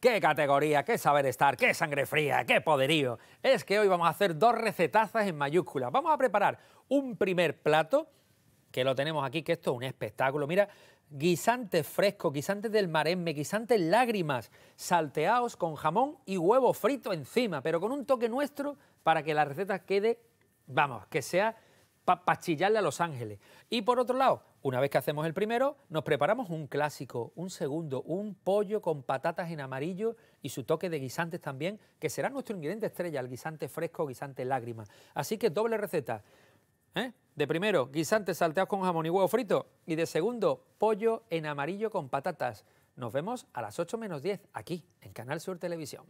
Qué categoría, qué saber estar, qué sangre fría, qué poderío. Es que hoy vamos a hacer dos recetazas en mayúsculas. Vamos a preparar un primer plato, que lo tenemos aquí, que esto es un espectáculo. Mira, guisantes frescos, guisantes del maremme, guisantes lágrimas, salteados con jamón y huevo frito encima, pero con un toque nuestro para que la receta quede, vamos, que sea para a Los Ángeles. Y por otro lado, una vez que hacemos el primero, nos preparamos un clásico, un segundo, un pollo con patatas en amarillo y su toque de guisantes también, que será nuestro ingrediente estrella, el guisante fresco, guisante lágrima. Así que doble receta. ¿eh? De primero, guisantes salteados con jamón y huevo frito. Y de segundo, pollo en amarillo con patatas. Nos vemos a las 8 menos 10 aquí, en Canal Sur Televisión.